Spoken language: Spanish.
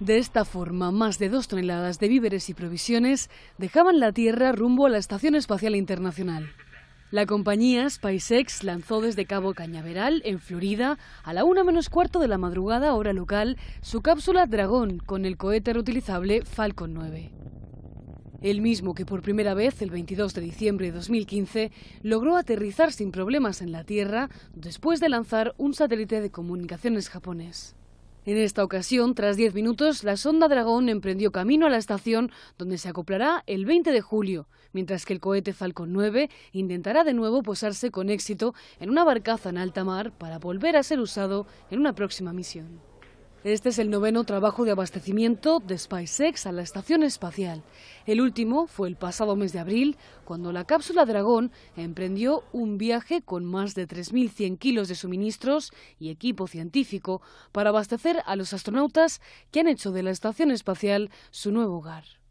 De esta forma, más de dos toneladas de víveres y provisiones dejaban la Tierra rumbo a la Estación Espacial Internacional. La compañía SpaceX lanzó desde Cabo Cañaveral, en Florida, a la una menos cuarto de la madrugada hora local, su cápsula Dragón con el cohete utilizable Falcon 9. El mismo que por primera vez, el 22 de diciembre de 2015, logró aterrizar sin problemas en la Tierra después de lanzar un satélite de comunicaciones japonés. En esta ocasión, tras 10 minutos, la sonda Dragón emprendió camino a la estación donde se acoplará el 20 de julio, mientras que el cohete Falcon 9 intentará de nuevo posarse con éxito en una barcaza en alta mar para volver a ser usado en una próxima misión. Este es el noveno trabajo de abastecimiento de SpaceX a la estación espacial. El último fue el pasado mes de abril, cuando la cápsula Dragón emprendió un viaje con más de 3.100 kilos de suministros y equipo científico para abastecer a los astronautas que han hecho de la estación espacial su nuevo hogar.